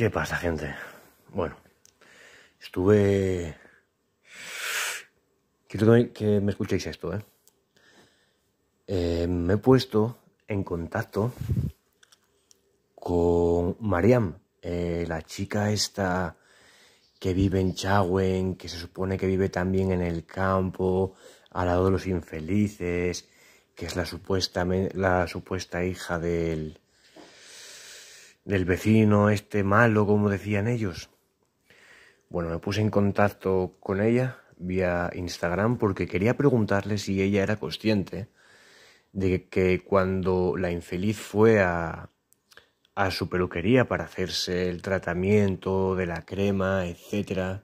¿Qué pasa, gente? Bueno, estuve... Quiero que me escuchéis esto, ¿eh? ¿eh? me he puesto en contacto con Mariam, eh, la chica esta que vive en Chagüen, que se supone que vive también en el campo, al lado de los infelices, que es la, la supuesta hija del, del vecino este malo, como decían ellos. Bueno, me puse en contacto con ella vía Instagram porque quería preguntarle si ella era consciente de que cuando la infeliz fue a, a su peluquería para hacerse el tratamiento de la crema, etc.,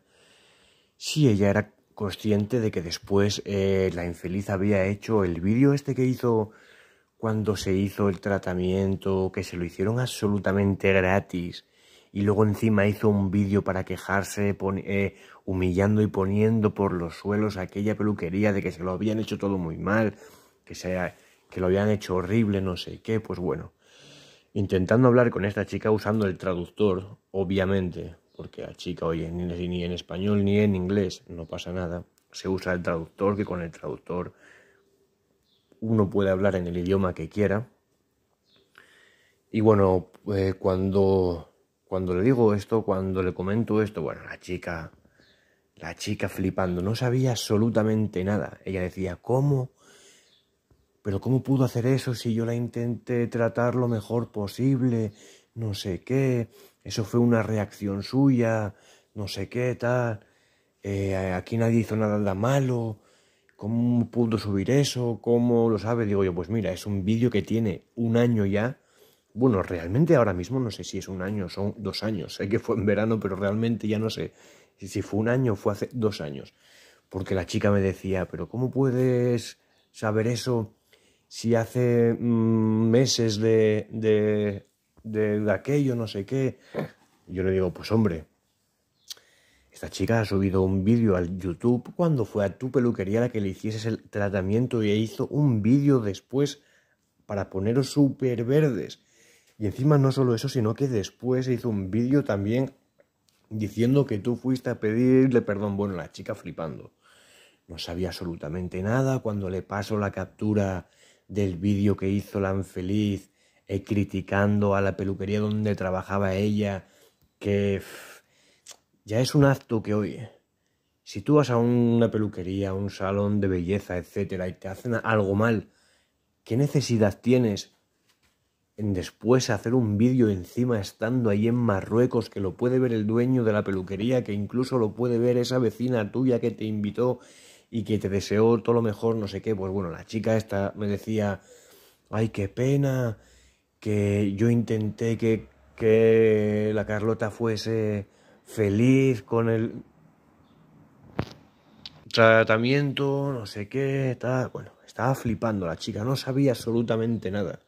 si ella era consciente de que después eh, la infeliz había hecho el vídeo este que hizo cuando se hizo el tratamiento, que se lo hicieron absolutamente gratis, y luego encima hizo un vídeo para quejarse, eh, humillando y poniendo por los suelos aquella peluquería de que se lo habían hecho todo muy mal, que, que lo habían hecho horrible, no sé qué, pues bueno. Intentando hablar con esta chica usando el traductor, obviamente, porque la chica, oye, ni en español ni en inglés, no pasa nada. Se usa el traductor, que con el traductor uno puede hablar en el idioma que quiera. Y bueno, eh, cuando, cuando le digo esto, cuando le comento esto, bueno, la chica, la chica flipando, no sabía absolutamente nada. Ella decía, ¿cómo? Pero ¿cómo pudo hacer eso si yo la intenté tratar lo mejor posible? No sé qué, eso fue una reacción suya, no sé qué, tal. Eh, aquí nadie hizo nada malo, ¿Cómo puedo subir eso? ¿Cómo lo sabe? Digo yo, pues mira, es un vídeo que tiene un año ya. Bueno, realmente ahora mismo no sé si es un año, son dos años. Sé que fue en verano, pero realmente ya no sé si fue un año fue hace dos años. Porque la chica me decía, pero ¿cómo puedes saber eso si hace mm, meses de, de, de aquello, no sé qué? Yo le digo, pues hombre, esta chica ha subido un vídeo al YouTube cuando fue a tu peluquería la que le hicieses el tratamiento y hizo un vídeo después para poneros súper verdes. Y encima no solo eso, sino que después hizo un vídeo también diciendo que tú fuiste a pedirle perdón. Bueno, la chica flipando. No sabía absolutamente nada. Cuando le paso la captura del vídeo que hizo la infeliz eh, criticando a la peluquería donde trabajaba ella, que ya es un acto que oye. Si tú vas a una peluquería, a un salón de belleza, etcétera, y te hacen algo mal, ¿qué necesidad tienes en después hacer un vídeo encima estando ahí en Marruecos que lo puede ver el dueño de la peluquería, que incluso lo puede ver esa vecina tuya que te invitó y que te deseó todo lo mejor, no sé qué? Pues bueno, la chica esta me decía, ay, qué pena, que yo intenté que, que la Carlota fuese feliz con el tratamiento, no sé qué, está, bueno, estaba flipando la chica, no sabía absolutamente nada.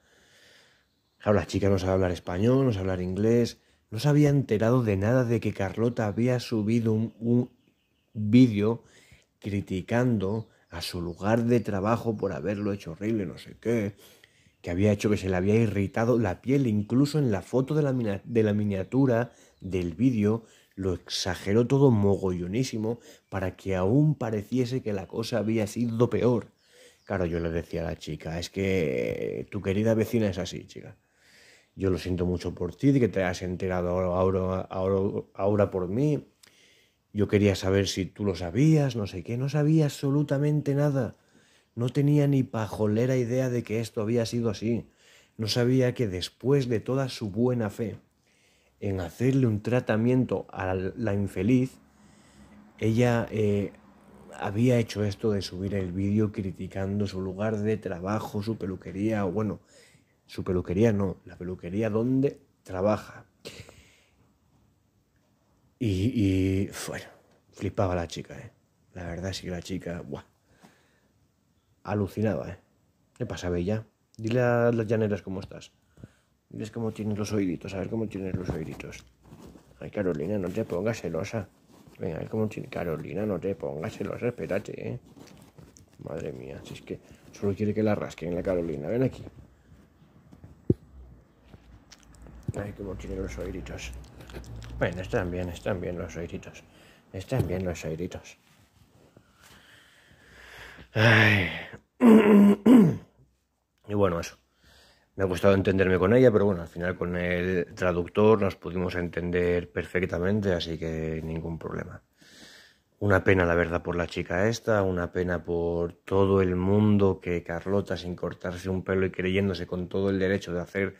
Habla la chica no sabe hablar español, no sabe hablar inglés, no se había enterado de nada de que Carlota había subido un, un vídeo criticando a su lugar de trabajo por haberlo hecho horrible, no sé qué, que había hecho que se le había irritado la piel, incluso en la foto de la, de la miniatura del vídeo lo exageró todo mogollonísimo para que aún pareciese que la cosa había sido peor. Claro, yo le decía a la chica, es que tu querida vecina es así, chica. Yo lo siento mucho por ti, de que te has enterado ahora, ahora por mí. Yo quería saber si tú lo sabías, no sé qué, no sabía absolutamente nada. No tenía ni pajolera idea de que esto había sido así. No sabía que después de toda su buena fe, en hacerle un tratamiento a la infeliz, ella eh, había hecho esto de subir el vídeo criticando su lugar de trabajo, su peluquería, bueno, su peluquería no, la peluquería donde trabaja. Y, bueno, flipaba la chica, ¿eh? La verdad es que la chica, buah, alucinaba, ¿eh? ¿Qué pasa, Bella? Dile a las llaneras cómo estás. Ves cómo tienes los oíditos, a ver cómo tienen los oíditos. Ay, Carolina, no te pongas celosa. Venga, a ver cómo tiene. Carolina, no te pongas celosa, espérate, ¿eh? Madre mía, si es que solo quiere que la rasquen la Carolina. Ven aquí. Ay, cómo tiene los oíditos. Bueno, están bien, están bien los oíditos. Están bien los oíditos. Ay. Y bueno, eso. Me ha costado entenderme con ella, pero bueno, al final con el traductor nos pudimos entender perfectamente, así que ningún problema. Una pena, la verdad, por la chica esta, una pena por todo el mundo que Carlota, sin cortarse un pelo y creyéndose con todo el derecho de hacer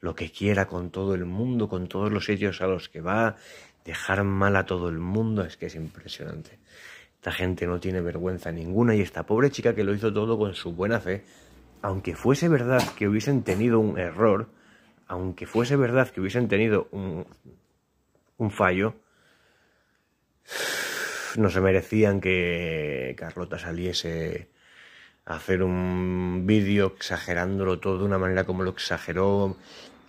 lo que quiera con todo el mundo, con todos los sitios a los que va, dejar mal a todo el mundo, es que es impresionante. Esta gente no tiene vergüenza ninguna y esta pobre chica que lo hizo todo con su buena fe, aunque fuese verdad que hubiesen tenido un error, aunque fuese verdad que hubiesen tenido un, fallo, no se merecían que Carlota saliese a hacer un vídeo exagerándolo todo de una manera como lo exageró,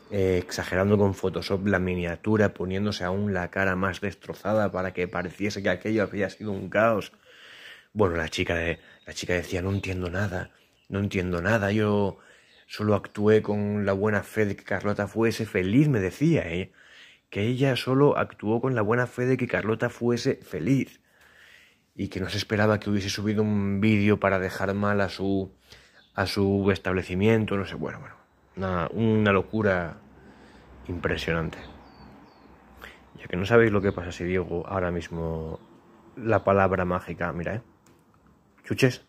eh, exagerando con Photoshop la miniatura, poniéndose aún la cara más destrozada para que pareciese que aquello había sido un caos. Bueno, la chica, de, la chica decía, no entiendo nada no entiendo nada, yo solo actué con la buena fe de que Carlota fuese feliz, me decía ella, ¿eh? que ella solo actuó con la buena fe de que Carlota fuese feliz y que no se esperaba que hubiese subido un vídeo para dejar mal a su a su establecimiento, no sé, bueno, bueno, una, una locura impresionante. Ya que no sabéis lo que pasa si Diego ahora mismo la palabra mágica, mira, ¿eh? Chuches.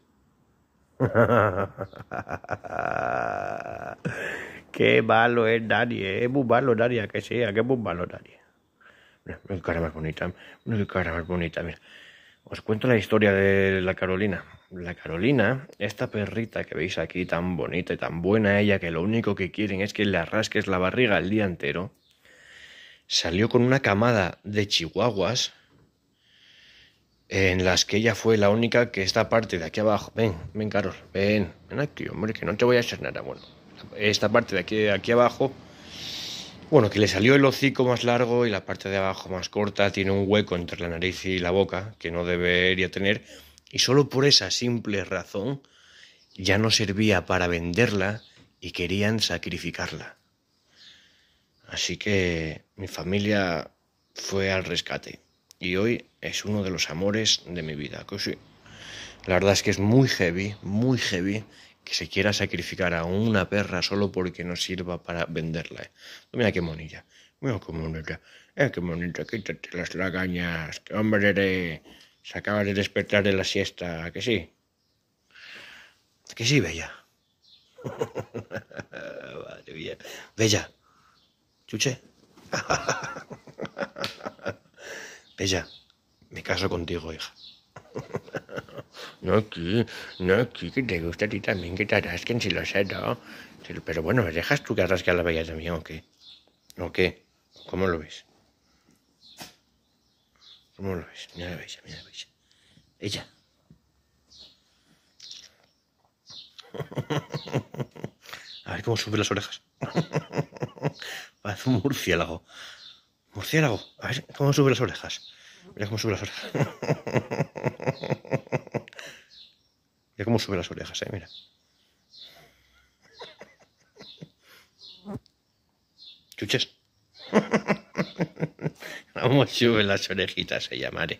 qué malo es nadie, eh. es muy malo nadie, que sea, que es muy malo nadie. Mira, qué cara más bonita, mira qué cara más bonita, mira. Os cuento la historia de la Carolina. La Carolina, esta perrita que veis aquí tan bonita y tan buena ella, que lo único que quieren es que le rasques la barriga el día entero, salió con una camada de chihuahuas en las que ella fue la única que esta parte de aquí abajo, ven, ven Carol, ven, ven aquí, hombre, que no te voy a hacer nada, bueno, esta parte de aquí, aquí abajo, bueno, que le salió el hocico más largo y la parte de abajo más corta, tiene un hueco entre la nariz y la boca que no debería tener, y solo por esa simple razón ya no servía para venderla y querían sacrificarla. Así que mi familia fue al rescate y hoy es uno de los amores de mi vida. la verdad es que es muy heavy, muy heavy que se quiera sacrificar a una perra solo porque no sirva para venderla. ¿eh? Mira qué monilla, mira qué monilla, quítate las lagañas, hombre se acaba de despertar de la siesta, que sí, que sí, bella. Bella. Chuche. Ella, me caso contigo, hija. No, aquí, no, aquí, que te gusta a ti también que te arrasquen, si lo sé, ¿no? Pero bueno, ¿me dejas tú que arrasque a la bella también o qué? ¿O qué? ¿Cómo lo ves? ¿Cómo lo ves? Mira la bella, mira la bella. Ella. A ver cómo sube las orejas. Parece un murciélago. Murciélago, a ver cómo sube las orejas. Mira cómo sube las orejas. Mira cómo sube las orejas, eh, mira. Chuches. cómo sube las orejitas, ella, madre.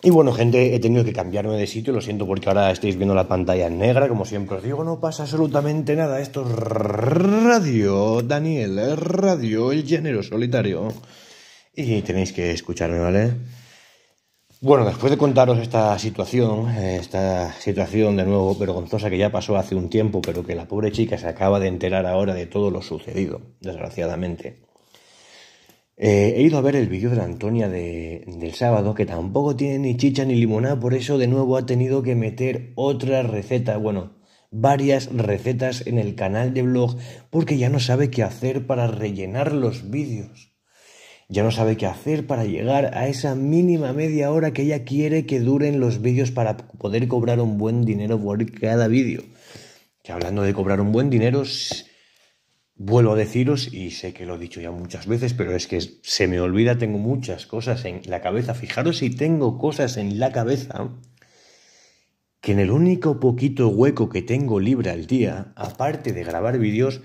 Y bueno, gente, he tenido que cambiarme de sitio, lo siento porque ahora estáis viendo la pantalla negra, como siempre os digo, no pasa absolutamente nada, esto es radio, Daniel, radio, el género solitario. Y tenéis que escucharme, ¿vale? Bueno, después de contaros esta situación, esta situación de nuevo vergonzosa que ya pasó hace un tiempo, pero que la pobre chica se acaba de enterar ahora de todo lo sucedido, desgraciadamente. Eh, he ido a ver el vídeo de Antonia del sábado, que tampoco tiene ni chicha ni limonada, por eso de nuevo ha tenido que meter otra receta, bueno, varias recetas en el canal de blog, porque ya no sabe qué hacer para rellenar los vídeos. Ya no sabe qué hacer para llegar a esa mínima media hora que ella quiere que duren los vídeos para poder cobrar un buen dinero por cada vídeo. Que hablando de cobrar un buen dinero, Vuelvo a deciros, y sé que lo he dicho ya muchas veces, pero es que se me olvida, tengo muchas cosas en la cabeza. Fijaros si tengo cosas en la cabeza, que en el único poquito hueco que tengo libre al día, aparte de grabar vídeos,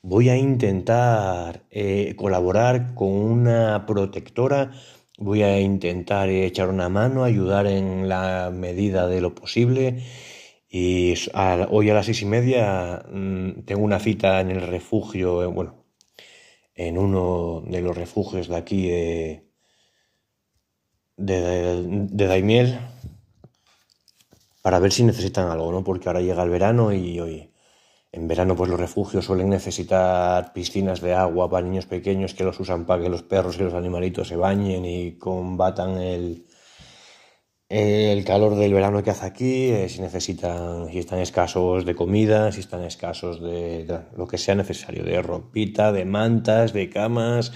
voy a intentar eh, colaborar con una protectora, voy a intentar echar una mano, ayudar en la medida de lo posible. Y hoy a las seis y media mm, tengo una cita en el refugio, eh, bueno, en uno de los refugios de aquí de, de Daimiel, para ver si necesitan algo, ¿no? Porque ahora llega el verano y hoy en verano pues los refugios suelen necesitar piscinas de agua para niños pequeños que los usan para que los perros y los animalitos se bañen y combatan el, el calor del verano que hace aquí, eh, si necesitan, si están escasos de comida, si están escasos de, lo que sea necesario, de ropita, de mantas, de camas.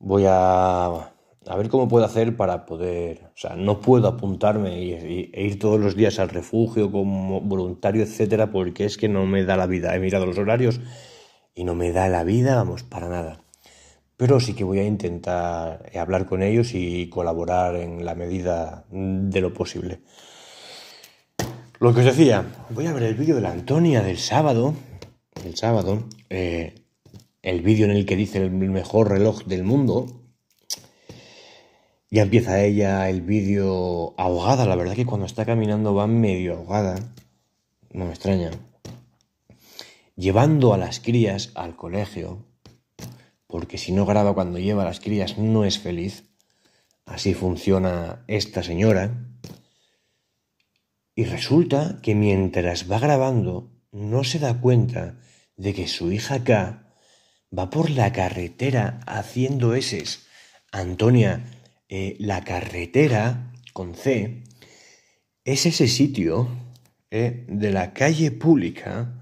Voy a, a ver cómo puedo hacer para poder, o sea, no puedo apuntarme e ir todos los días al refugio como voluntario, etcétera, porque es que no me da la vida. He mirado los horarios y no me da la vida, vamos, para nada pero sí que voy a intentar eh, hablar con ellos y colaborar en la medida de lo posible. Lo que os decía, voy a ver el vídeo de la Antonia del sábado, el sábado, eh, el vídeo en el que dice el mejor reloj del mundo. Ya empieza ella el vídeo ahogada, la verdad que cuando está caminando va medio ahogada, no me extraña. Llevando a las crías al colegio, porque si no graba cuando lleva las crías no es feliz. Así funciona esta señora. Y resulta que mientras va grabando no se da cuenta de que su hija K va por la carretera haciendo eses. Antonia, eh, la carretera con C es ese sitio eh, de la calle pública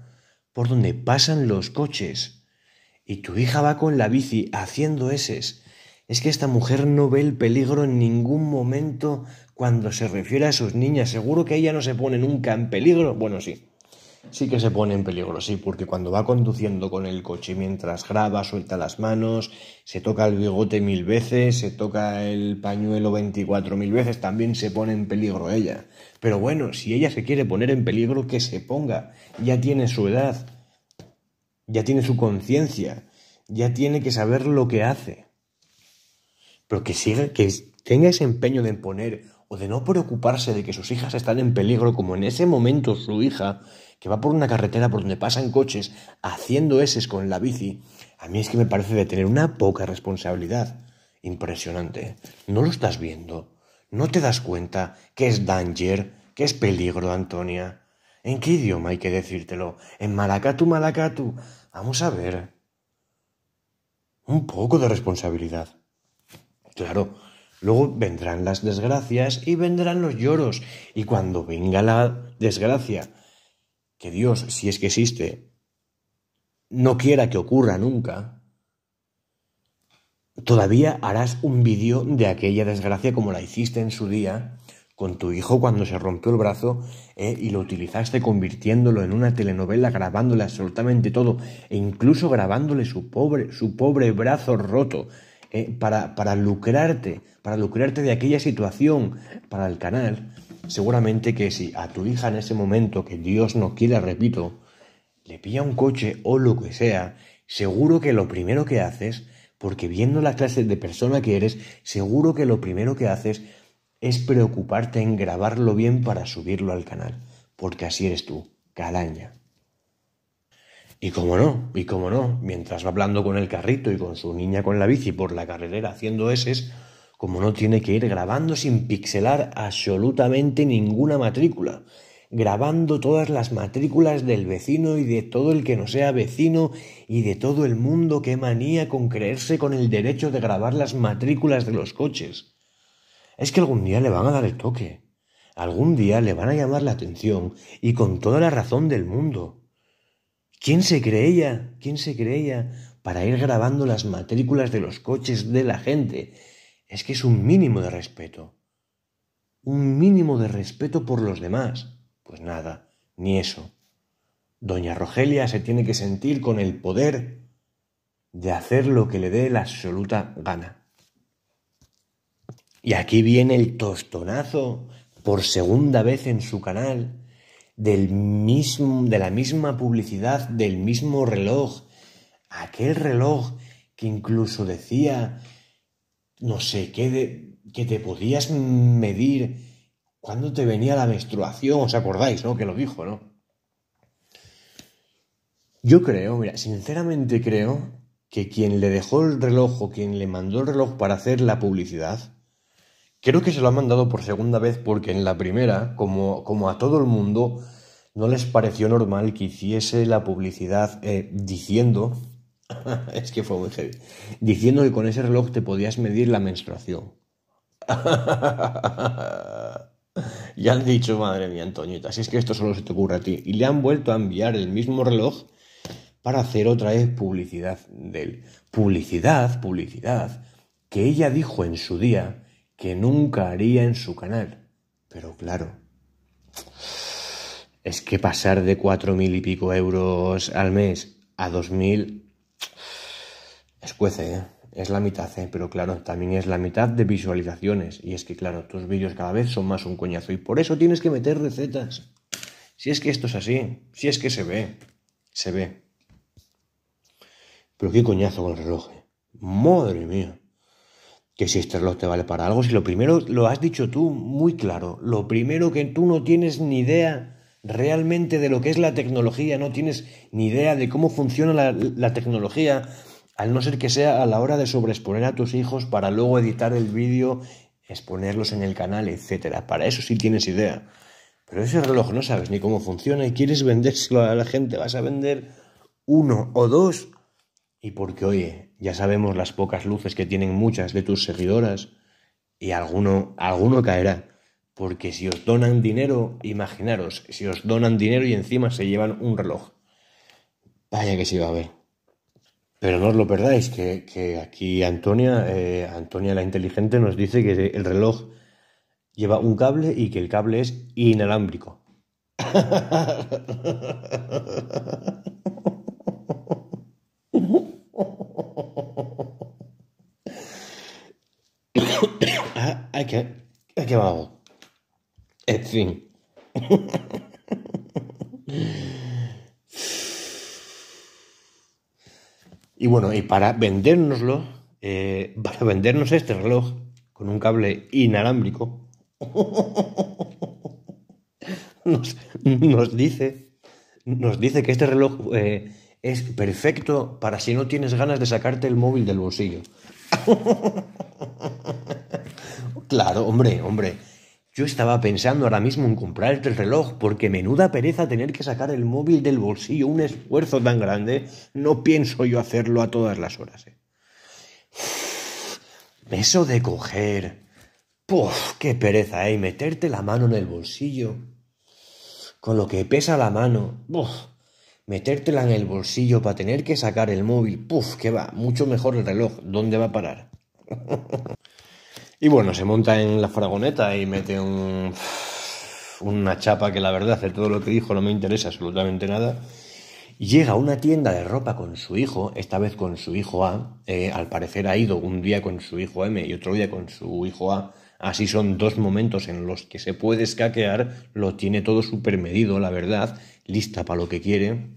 por donde pasan los coches y tu hija va con la bici haciendo eses. Es que esta mujer no ve el peligro en ningún momento cuando se refiere a sus niñas. Seguro que ella no se pone nunca en peligro. Bueno, sí. Sí que se pone en peligro, sí, porque cuando va conduciendo con el coche mientras graba, suelta las manos, se toca el bigote mil veces, se toca el pañuelo veinticuatro mil veces, también se pone en peligro ella. Pero bueno, si ella se quiere poner en peligro, que se ponga. Ya tiene su edad ya tiene su conciencia, ya tiene que saber lo que hace. Pero que, siga, que tenga ese empeño de imponer o de no preocuparse de que sus hijas están en peligro, como en ese momento su hija, que va por una carretera por donde pasan coches, haciendo eses con la bici, a mí es que me parece de tener una poca responsabilidad. Impresionante. ¿eh? No lo estás viendo. No te das cuenta que es danger, que es peligro, Antonia. ¿En qué idioma hay que decírtelo? ¿En malacatu, malacatu? Vamos a ver. Un poco de responsabilidad. Claro, luego vendrán las desgracias y vendrán los lloros. Y cuando venga la desgracia, que Dios, si es que existe, no quiera que ocurra nunca, todavía harás un vídeo de aquella desgracia como la hiciste en su día con tu hijo cuando se rompió el brazo ¿eh? y lo utilizaste convirtiéndolo en una telenovela, grabándole absolutamente todo e incluso grabándole su pobre, su pobre brazo roto ¿eh? para, para lucrarte, para lucrarte de aquella situación para el canal. Seguramente que si a tu hija en ese momento, que Dios no quiera, repito, le pilla un coche o lo que sea, seguro que lo primero que haces, porque viendo la clase de persona que eres, seguro que lo primero que haces es preocuparte en grabarlo bien para subirlo al canal, porque así eres tú, calaña. Y cómo no, y cómo no, mientras va hablando con el carrito y con su niña con la bici por la carretera haciendo eses, como no tiene que ir grabando sin pixelar absolutamente ninguna matrícula, grabando todas las matrículas del vecino y de todo el que no sea vecino y de todo el mundo que manía con creerse con el derecho de grabar las matrículas de los coches es que algún día le van a dar el toque. Algún día le van a llamar la atención y con toda la razón del mundo. ¿Quién se cree ella? ¿Quién se cree ella para ir grabando las matrículas de los coches de la gente? Es que es un mínimo de respeto. Un mínimo de respeto por los demás. Pues nada, ni eso. Doña Rogelia se tiene que sentir con el poder de hacer lo que le dé la absoluta gana. Y aquí viene el tostonazo por segunda vez en su canal del mismo, de la misma publicidad, del mismo reloj, aquel reloj que incluso decía, no sé, qué, que te podías medir cuando te venía la menstruación, os acordáis, ¿no? Que lo dijo, ¿no? Yo creo, mira, sinceramente creo que quien le dejó el reloj o quien le mandó el reloj para hacer la publicidad, Creo que se lo han mandado por segunda vez porque en la primera, como, como a todo el mundo, no les pareció normal que hiciese la publicidad eh, diciendo, es que fue muy heavy, diciendo que con ese reloj te podías medir la menstruación. ya han dicho, madre mía, Antoñita, si es que esto solo se te ocurre a ti. Y le han vuelto a enviar el mismo reloj para hacer otra vez publicidad de él. Publicidad, publicidad, que ella dijo en su día que nunca haría en su canal. Pero claro, es que pasar de cuatro mil y pico euros al mes a dos mil escuece, ¿eh? es la mitad, ¿eh? pero claro, también es la mitad de visualizaciones. Y es que claro, tus vídeos cada vez son más un coñazo y por eso tienes que meter recetas. Si es que esto es así, si es que se ve, se ve. Pero qué coñazo con el reloj. ¿eh? Madre mía que si este reloj te vale para algo, si lo primero lo has dicho tú muy claro, lo primero que tú no tienes ni idea realmente de lo que es la tecnología, no tienes ni idea de cómo funciona la, tecnología, al no ser que sea a la hora de sobreexponer a tus hijos para luego editar el vídeo, exponerlos en el canal, etcétera. Para eso sí tienes idea. Pero ese reloj no sabes ni cómo funciona y quieres vendérselo a la gente, vas a vender uno o dos y porque, oye, ya sabemos las pocas luces que tienen muchas de tus seguidoras y alguno, alguno caerá. Porque si os donan dinero, imaginaros, si os donan dinero y encima se llevan un reloj. Vaya que se va a ver. Pero no os lo perdáis, que, aquí Antonia, eh, Antonia la inteligente, nos dice que el reloj lleva un cable y que el cable es inalámbrico. qué que, En fin. y bueno, y para vendérnoslo, eh, para vendernos este reloj con un cable inalámbrico, nos, dice, nos dice que este reloj eh, es perfecto para si no tienes ganas de sacarte el móvil del bolsillo. Claro, hombre, hombre. Yo estaba pensando ahora mismo en comprar el reloj, porque menuda pereza tener que sacar el móvil del bolsillo, un esfuerzo tan grande. No pienso yo hacerlo a todas las horas. ¿eh? Eso de coger. Puf, qué pereza, ¿eh? meterte la mano en el bolsillo. Con lo que pesa la mano. Puf, metértela en el bolsillo para tener que sacar el móvil. Puf, ¡Qué va. Mucho mejor el reloj. ¿Dónde va a parar? Y bueno, se monta en la fragoneta y mete un, una chapa que la verdad de todo lo que dijo no me interesa absolutamente nada. Llega a una tienda de ropa con su hijo, esta vez con su hijo A. Eh, al parecer ha ido un día con su hijo M y otro día con su hijo A. Así son dos momentos en los que se puede escaquear, lo tiene todo supermedido, la verdad, lista para lo que quiere.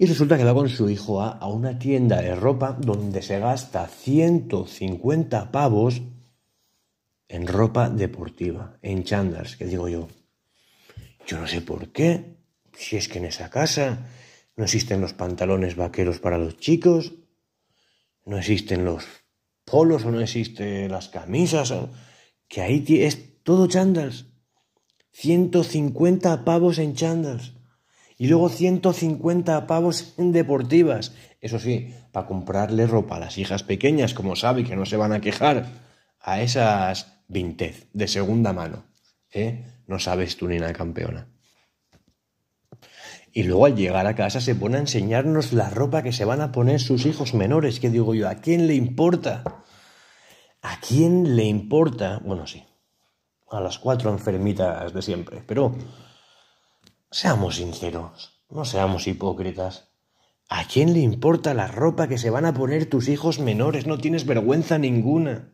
Y resulta que va con su hijo A a una tienda de ropa donde se gasta 150 pavos en ropa deportiva, en chandas que digo yo. Yo no sé por qué, si es que en esa casa no existen los pantalones vaqueros para los chicos, no existen los polos o no existen las camisas, que ahí es todo chandals. 150 pavos en chandals y luego 150 pavos en deportivas. Eso sí, para comprarle ropa a las hijas pequeñas, como sabe que no se van a quejar a esas Vintez, de segunda mano. ¿eh? No sabes tú ni nada, campeona. Y luego al llegar a casa se pone a enseñarnos la ropa que se van a poner sus hijos menores. Que digo yo, ¿a quién le importa? ¿A quién le importa? Bueno, sí, a las cuatro enfermitas de siempre. Pero seamos sinceros, no seamos hipócritas. ¿A quién le importa la ropa que se van a poner tus hijos menores? No tienes vergüenza ninguna.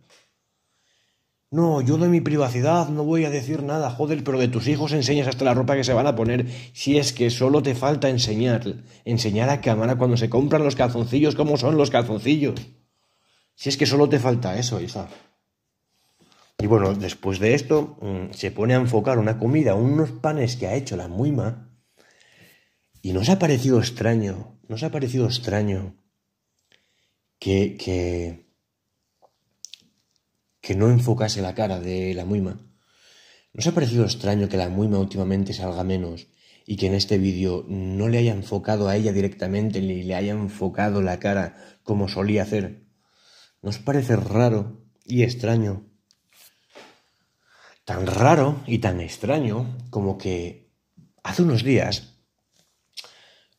No, yo doy mi privacidad, no voy a decir nada, joder, pero de tus hijos enseñas hasta la ropa que se van a poner, si es que solo te falta enseñar, enseñar a cámara cuando se compran los calzoncillos cómo son los calzoncillos. Si es que solo te falta eso, hija. Y bueno, después de esto mm, se pone a enfocar una comida, unos panes que ha hecho la Muima. Y nos ha parecido extraño, nos ha parecido extraño que, que que no enfocase la cara de la Muima. nos ha parecido extraño que la Muima últimamente salga menos y que en este vídeo no le haya enfocado a ella directamente ni le haya enfocado la cara como solía hacer? ¿Nos parece raro y extraño? Tan raro y tan extraño como que hace unos días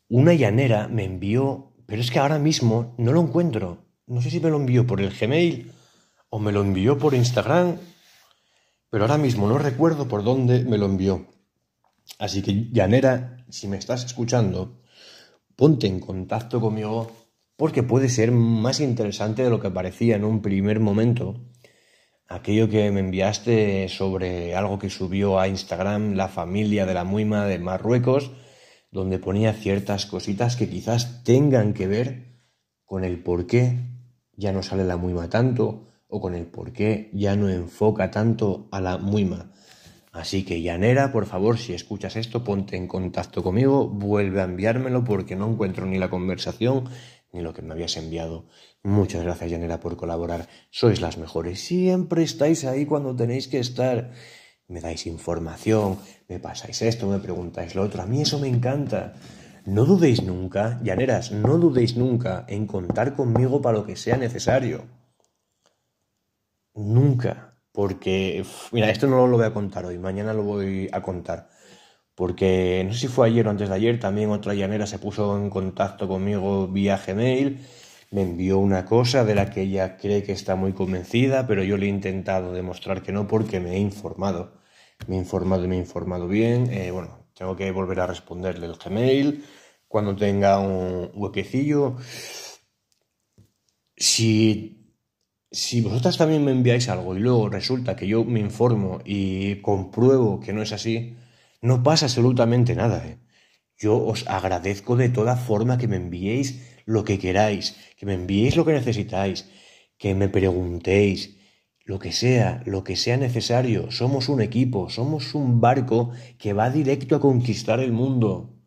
una llanera me envió, pero es que ahora mismo no lo encuentro. No sé si me lo envió por el Gmail o me lo envió por Instagram, pero ahora mismo no recuerdo por dónde me lo envió. Así que, Llanera, si me estás escuchando, ponte en contacto conmigo porque puede ser más interesante de lo que parecía en un primer momento. Aquello que me enviaste sobre algo que subió a Instagram la familia de la Muima de Marruecos, donde ponía ciertas cositas que quizás tengan que ver con el por qué ya no sale la Muima tanto, o con el por qué ya no enfoca tanto a la muima. Así que Llanera, por favor, si escuchas esto, ponte en contacto conmigo, vuelve a enviármelo porque no encuentro ni la conversación ni lo que me habías enviado. Muchas gracias, Llanera, por colaborar. Sois las mejores. Siempre estáis ahí cuando tenéis que estar. Me dais información, me pasáis esto, me preguntáis lo otro. A mí eso me encanta. No dudéis nunca, Llaneras, no dudéis nunca en contar conmigo para lo que sea necesario nunca, porque, mira, esto no lo voy a contar hoy, mañana lo voy a contar, porque no sé si fue ayer o antes de ayer, también otra llanera se puso en contacto conmigo vía Gmail, me envió una cosa de la que ella cree que está muy convencida, pero yo le he intentado demostrar que no porque me he informado, me he informado y me he informado bien, eh, bueno, tengo que volver a responderle el Gmail cuando tenga un huequecillo. Si si vosotras también me enviáis algo y luego resulta que yo me informo y compruebo que no es así, no pasa absolutamente nada. ¿eh? Yo os agradezco de toda forma que me enviéis lo que queráis, que me enviéis lo que necesitáis, que me preguntéis, lo que sea, lo que sea necesario. Somos un equipo, somos un barco que va directo a conquistar el mundo.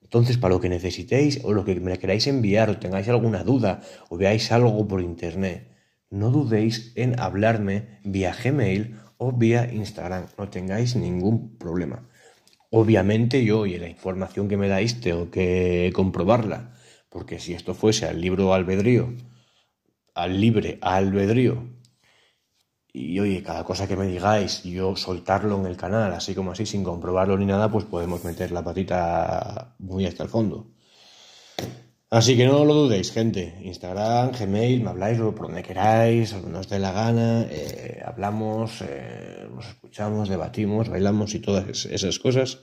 Entonces, para lo que necesitéis o lo que me queráis enviar o tengáis alguna duda o veáis algo por internet, no dudéis en hablarme vía Gmail o vía Instagram, no tengáis ningún problema. Obviamente yo, y la información que me dais, tengo que comprobarla, porque si esto fuese al libro albedrío, al libre albedrío, y oye, cada cosa que me digáis, yo soltarlo en el canal, así como así, sin comprobarlo ni nada, pues podemos meter la patita muy hasta el fondo. Así que no lo dudéis, gente. Instagram, Gmail, me habláis por donde queráis, donde os dé la gana. Eh, hablamos, eh, nos escuchamos, debatimos, bailamos y todas esas cosas.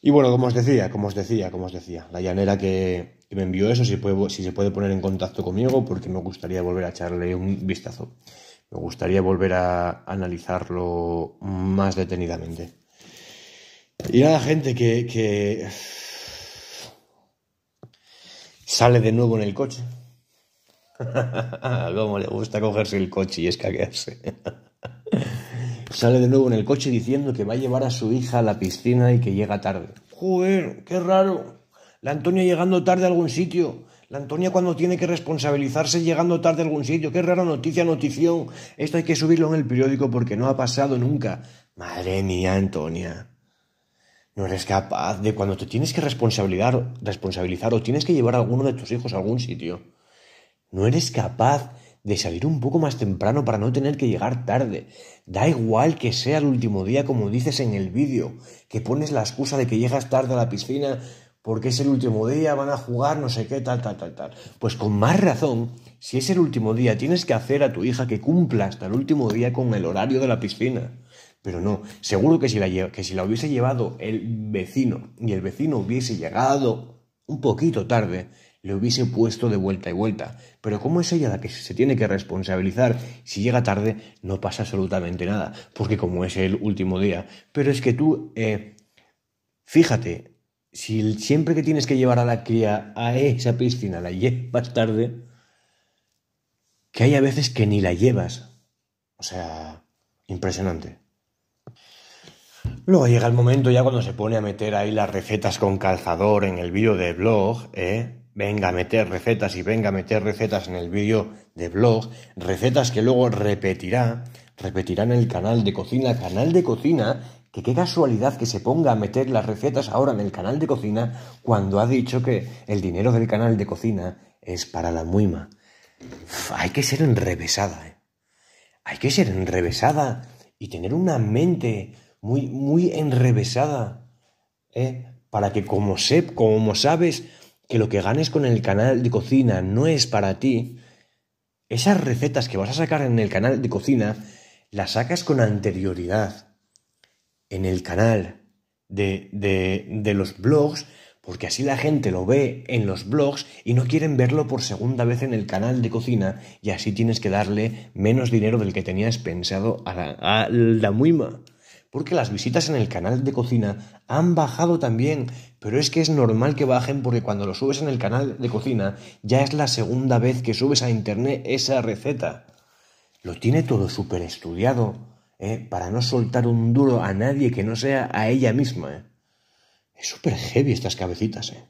Y bueno, como os decía, como os decía, como os decía, la llanera que, me envió eso, si, se puede poner en contacto conmigo, porque me gustaría volver a echarle un vistazo. Me gustaría volver a analizarlo más detenidamente. Y nada, gente, que Sale de nuevo en el coche. Cómo le gusta cogerse el coche y escaquearse. Sale de nuevo en el coche diciendo que va a llevar a su hija a la piscina y que llega tarde. Joder, qué raro. La Antonia llegando tarde a algún sitio. La Antonia cuando tiene que responsabilizarse llegando tarde a algún sitio. Qué rara noticia, notición. Esto hay que subirlo en el periódico porque no ha pasado nunca. Madre mía, Antonia no eres capaz de cuando te tienes que responsabilizar, responsabilizar o tienes que llevar a alguno de tus hijos a algún sitio. No eres capaz de salir un poco más temprano para no tener que llegar tarde. Da igual que sea el último día, como dices en el vídeo, que pones la excusa de que llegas tarde a la piscina porque es el último día, van a jugar, no sé qué, tal, tal, tal, tal. Pues con más razón, si es el último día, tienes que hacer a tu hija que cumpla hasta el último día con el horario de la piscina. Pero no, seguro que si, la, que si hubiese llevado el vecino y el vecino hubiese llegado un poquito tarde, le hubiese puesto de vuelta y vuelta. Pero como es ella la que se tiene que responsabilizar, si llega tarde no pasa absolutamente nada, porque como es el último día. Pero es que tú, eh, fíjate, si siempre que tienes que llevar a la cría a esa piscina la llevas tarde, que hay a veces que ni la llevas. O sea, impresionante. Luego llega el momento ya cuando se pone a meter ahí las recetas con calzador en el vídeo de blog, ¿eh? Venga a meter recetas y venga a meter recetas en el vídeo de blog, recetas que luego repetirá, repetirá en el canal de cocina, canal de cocina, que qué casualidad que se ponga a meter las recetas ahora en el canal de cocina cuando ha dicho que el dinero del canal de cocina es para la muima. hay que ser enrevesada, ¿eh? Hay que ser enrevesada y tener una mente muy, muy enrevesada, ¿eh? para que como, sep, como sabes que lo que ganes con el canal de cocina no es para ti, esas recetas que vas a sacar en el canal de cocina las sacas con anterioridad en el canal de, de, de los blogs porque así la gente lo ve en los blogs y no quieren verlo por segunda vez en el canal de cocina y así tienes que darle menos dinero del que tenías pensado a la, a la muima porque las visitas en el canal de cocina han bajado también, pero es que es normal que bajen porque cuando lo subes en el canal de cocina ya es la segunda vez que subes a internet esa receta. Lo tiene todo súper estudiado, ¿eh? para no soltar un duro a nadie que no sea a ella misma. ¿eh? Es súper heavy estas cabecitas. ¿eh?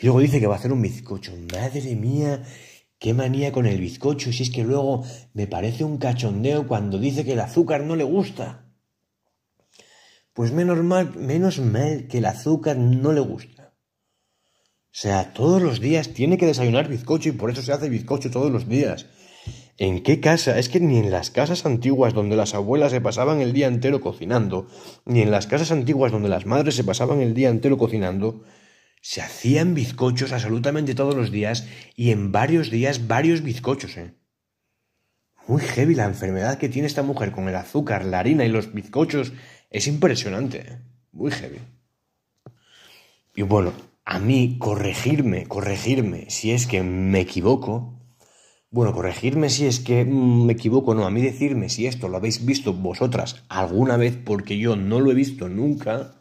Y luego dice que va a hacer un bizcocho. Madre mía, Qué manía con el bizcocho, si es que luego me parece un cachondeo cuando dice que el azúcar no le gusta. Pues menos mal, menos mal que el azúcar no le gusta. O sea, todos los días tiene que desayunar bizcocho y por eso se hace bizcocho todos los días. ¿En qué casa? Es que ni en las casas antiguas donde las abuelas se pasaban el día entero cocinando, ni en las casas antiguas donde las madres se pasaban el día entero cocinando, se hacían bizcochos absolutamente todos los días y en varios días varios bizcochos, ¿eh? Muy heavy la enfermedad que tiene esta mujer con el azúcar, la harina y los bizcochos. Es impresionante, ¿eh? muy heavy. Y bueno, a mí corregirme, corregirme, si es que me equivoco, bueno, corregirme si es que mm, me equivoco, no, a mí decirme si esto lo habéis visto vosotras alguna vez porque yo no lo he visto nunca,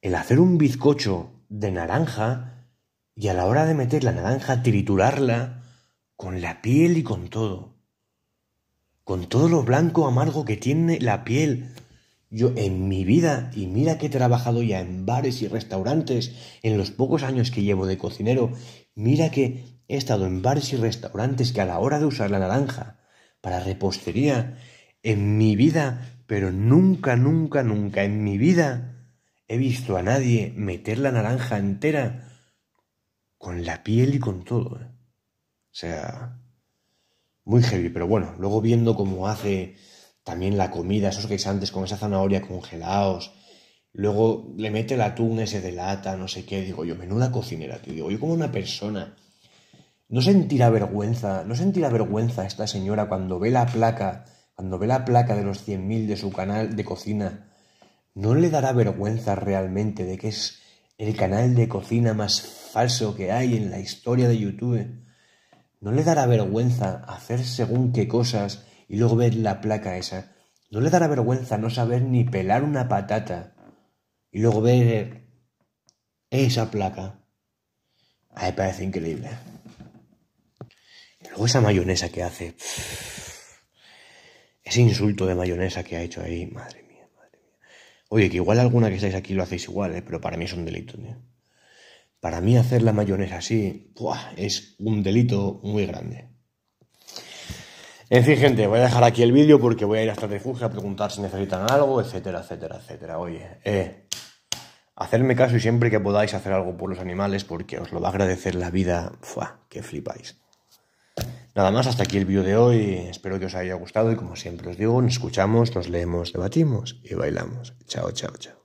el hacer un bizcocho de naranja y a la hora de meter la naranja triturarla con la piel y con todo. Con todo lo blanco amargo que tiene la piel. Yo en mi vida, y mira que he trabajado ya en bares y restaurantes en los pocos años que llevo de cocinero, mira que he estado en bares y restaurantes que a la hora de usar la naranja para repostería, en mi vida, pero nunca, nunca, nunca en mi vida he visto a nadie meter la naranja entera con la piel y con todo. ¿eh? O sea, muy heavy, pero bueno, luego viendo cómo hace también la comida, esos guisantes con esa zanahoria congelados, luego le mete el atún ese de lata, no sé qué, digo yo, menuda cocinera, digo yo como una persona. ¿No sentirá vergüenza, no sentirá vergüenza esta señora cuando ve la placa, cuando ve la placa de los 100.000 de su canal de cocina ¿No le dará vergüenza realmente de que es el canal de cocina más falso que hay en la historia de YouTube? ¿No le dará vergüenza hacer según qué cosas y luego ver la placa esa? ¿No le dará vergüenza no saber ni pelar una patata y luego ver esa placa? A mí parece increíble. Y luego esa mayonesa que hace. Ese insulto de mayonesa que ha hecho ahí, madre mía. Oye, que igual alguna que estáis aquí lo hacéis igual, ¿eh? pero para mí es un delito, Para mí hacer la mayonesa así es un delito muy grande. En fin, gente, voy a dejar aquí el vídeo porque voy a ir hasta Refugio a preguntar si necesitan algo, etcétera, etcétera, etcétera. Oye, eh, hacerme caso y siempre que podáis hacer algo por los animales porque os lo va a agradecer la vida, que flipáis. Nada más, hasta aquí el vídeo de hoy. Espero que os haya gustado y como siempre os digo, nos escuchamos, nos leemos, debatimos y bailamos. Chao, chao, chao.